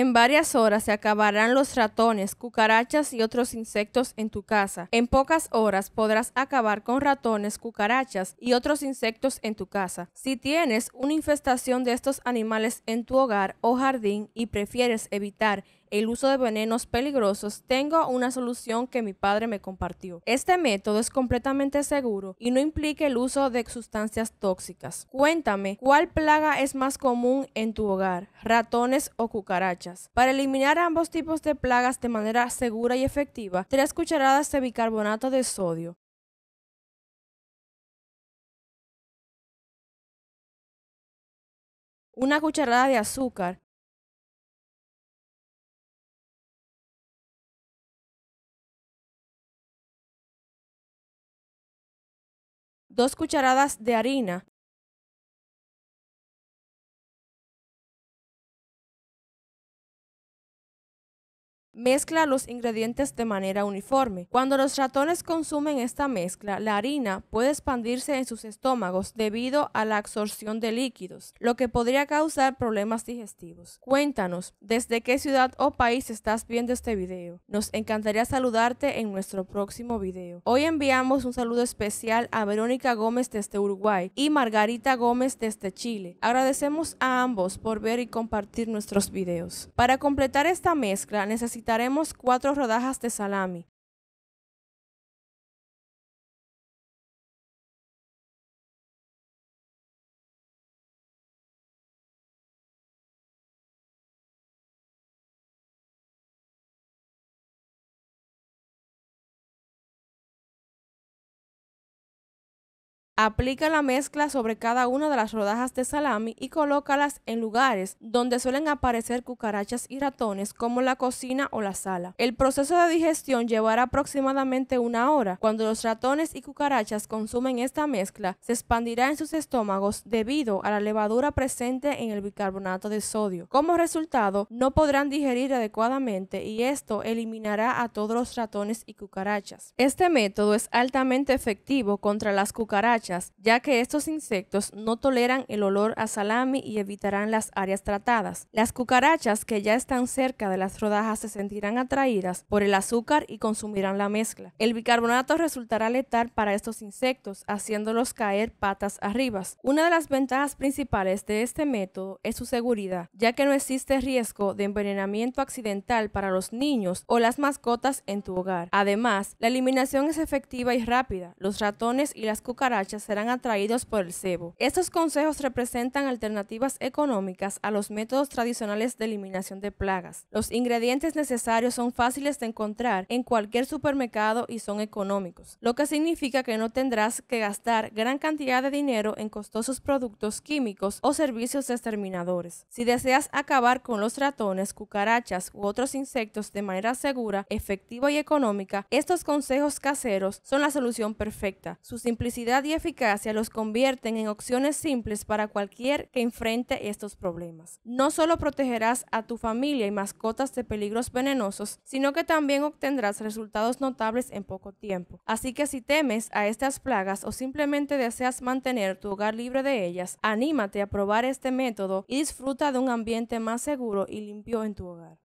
En varias horas se acabarán los ratones, cucarachas y otros insectos en tu casa. En pocas horas podrás acabar con ratones, cucarachas y otros insectos en tu casa. Si tienes una infestación de estos animales en tu hogar o jardín y prefieres evitar el uso de venenos peligrosos, tengo una solución que mi padre me compartió. Este método es completamente seguro y no implica el uso de sustancias tóxicas. Cuéntame, ¿cuál plaga es más común en tu hogar? ¿Ratones o cucarachas? Para eliminar ambos tipos de plagas de manera segura y efectiva, 3 cucharadas de bicarbonato de sodio, una cucharada de azúcar, dos cucharadas de harina, mezcla los ingredientes de manera uniforme. Cuando los ratones consumen esta mezcla, la harina puede expandirse en sus estómagos debido a la absorción de líquidos, lo que podría causar problemas digestivos. Cuéntanos, ¿desde qué ciudad o país estás viendo este video? Nos encantaría saludarte en nuestro próximo video. Hoy enviamos un saludo especial a Verónica Gómez desde Uruguay y Margarita Gómez desde Chile. Agradecemos a ambos por ver y compartir nuestros videos. Para completar esta mezcla necesitamos necesitaremos cuatro rodajas de salami, Aplica la mezcla sobre cada una de las rodajas de salami y colócalas en lugares donde suelen aparecer cucarachas y ratones como la cocina o la sala. El proceso de digestión llevará aproximadamente una hora. Cuando los ratones y cucarachas consumen esta mezcla, se expandirá en sus estómagos debido a la levadura presente en el bicarbonato de sodio. Como resultado, no podrán digerir adecuadamente y esto eliminará a todos los ratones y cucarachas. Este método es altamente efectivo contra las cucarachas ya que estos insectos no toleran el olor a salami y evitarán las áreas tratadas. Las cucarachas que ya están cerca de las rodajas se sentirán atraídas por el azúcar y consumirán la mezcla. El bicarbonato resultará letal para estos insectos, haciéndolos caer patas arriba. Una de las ventajas principales de este método es su seguridad, ya que no existe riesgo de envenenamiento accidental para los niños o las mascotas en tu hogar. Además, la eliminación es efectiva y rápida. Los ratones y las cucarachas serán atraídos por el cebo. Estos consejos representan alternativas económicas a los métodos tradicionales de eliminación de plagas. Los ingredientes necesarios son fáciles de encontrar en cualquier supermercado y son económicos, lo que significa que no tendrás que gastar gran cantidad de dinero en costosos productos químicos o servicios exterminadores. Si deseas acabar con los ratones, cucarachas u otros insectos de manera segura, efectiva y económica, estos consejos caseros son la solución perfecta. Su simplicidad y eficacia eficacia los convierten en opciones simples para cualquier que enfrente estos problemas. No solo protegerás a tu familia y mascotas de peligros venenosos, sino que también obtendrás resultados notables en poco tiempo. Así que si temes a estas plagas o simplemente deseas mantener tu hogar libre de ellas, anímate a probar este método y disfruta de un ambiente más seguro y limpio en tu hogar.